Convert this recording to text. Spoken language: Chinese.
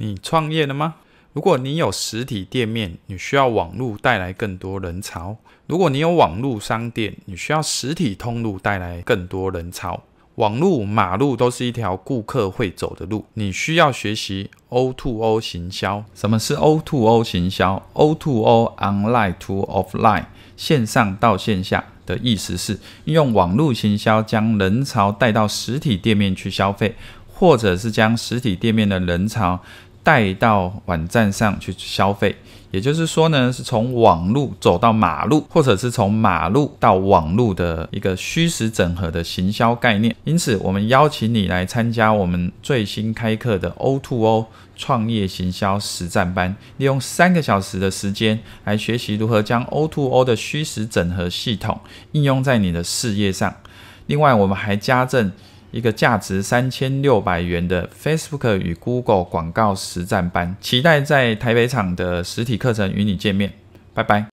你创业了吗？如果你有实体店面，你需要网络带来更多人潮；如果你有网络商店，你需要实体通路带来更多人潮。网络、马路都是一条顾客会走的路，你需要学习 O2O 行销。什么是 O2O 行销？O2O Online to Offline，线上到线下的意思是用网络行销将人潮带到实体店面去消费，或者是将实体店面的人潮。带到网站上去消费，也就是说呢，是从网路走到马路，或者是从马路到网路的一个虚实整合的行销概念。因此，我们邀请你来参加我们最新开课的 O2O 创业行销实战班，利用三个小时的时间来学习如何将 O2O 的虚实整合系统应用在你的事业上。另外，我们还加赠。一个价值三千六百元的 Facebook 与 Google 广告实战班，期待在台北场的实体课程与你见面，拜拜。